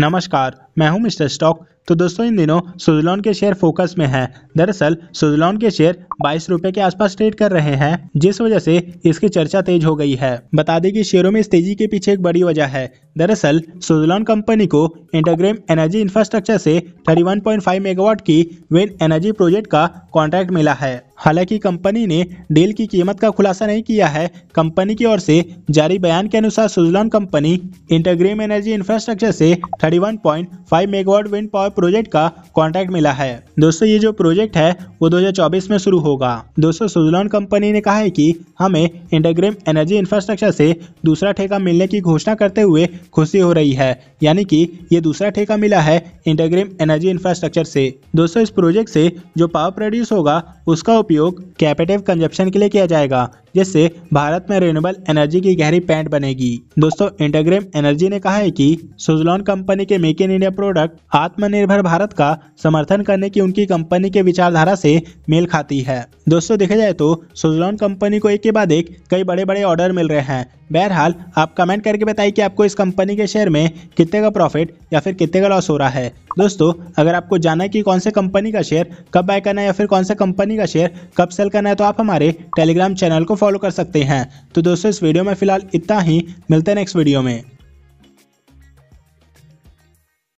नमस्कार मैं हूं मिस्टर स्टॉक तो दोस्तों इन दिनों सुजलॉन के शेयर फोकस में है दरअसल सुजलॉन के शेयर बाईस रुपए के आसपास ट्रेड कर रहे हैं जिस वजह से इसकी चर्चा तेज हो गई है बता दें कि शेयरों में इस तेजी के पीछे एक बड़ी वजह है दरअसल सुजलॉन कंपनी को इंटरग्रेम एनर्जी इंफ्रास्ट्रक्चर से 31.5 मेगावाट की विंड एनर्जी प्रोजेक्ट का कॉन्ट्रैक्ट मिला है हालांकि कंपनी ने डील की कीमत का खुलासा नहीं किया है कंपनी की ओर से जारी बयान के अनुसार सुजलॉन कंपनी इंटरग्रेम एनर्जी इंफ्रास्ट्रक्चर से 31.5 मेगावाट विंड पावर प्रोजेक्ट का कॉन्ट्रैक्ट मिला है दोस्तों ये जो प्रोजेक्ट है वो 2024 में शुरू होगा दोस्तों सुजलॉन कंपनी ने कहा है कि हमें इंटरग्रेम एनर्जी इंफ्रास्ट्रक्चर से दूसरा ठेका मिलने की घोषणा करते हुए खुशी हो रही है यानी कि ये दूसरा ठेका मिला है इंटरग्रेम एनर्जी इंफ्रास्ट्रक्चर से दोस्तों इस प्रोजेक्ट से जो पावर प्रोड्यूस होगा उसका उपयोग कैपेटिव कंजप्शन के लिए किया जाएगा जिससे भारत में रिन्यूएबल एनर्जी की गहरी पैंट बनेगी दोस्तों इंटरग्रेम एनर्जी ने कहा है कि सुजलॉन कंपनी के मेक इन इंडिया प्रोडक्ट आत्मनिर्भर भारत का समर्थन करने की उनकी कंपनी के विचारधारा से मेल खाती है दोस्तों देखा जाए तो सुजलॉन कंपनी को एक के बाद एक कई बड़े बड़े ऑर्डर मिल रहे हैं बहरहाल आप कमेंट करके बताइए कि आपको इस कंपनी के शेयर में कितने का प्रॉफिट या फिर कितने का लॉस हो रहा है दोस्तों अगर आपको जाना है कि कौन से कंपनी का शेयर कब बाय करना है या फिर कौन सा कंपनी का शेयर कब सेल करना है तो आप हमारे टेलीग्राम चैनल को फॉलो कर सकते हैं तो दोस्तों इस वीडियो में फिलहाल इतना ही मिलते हैं नेक्स्ट वीडियो में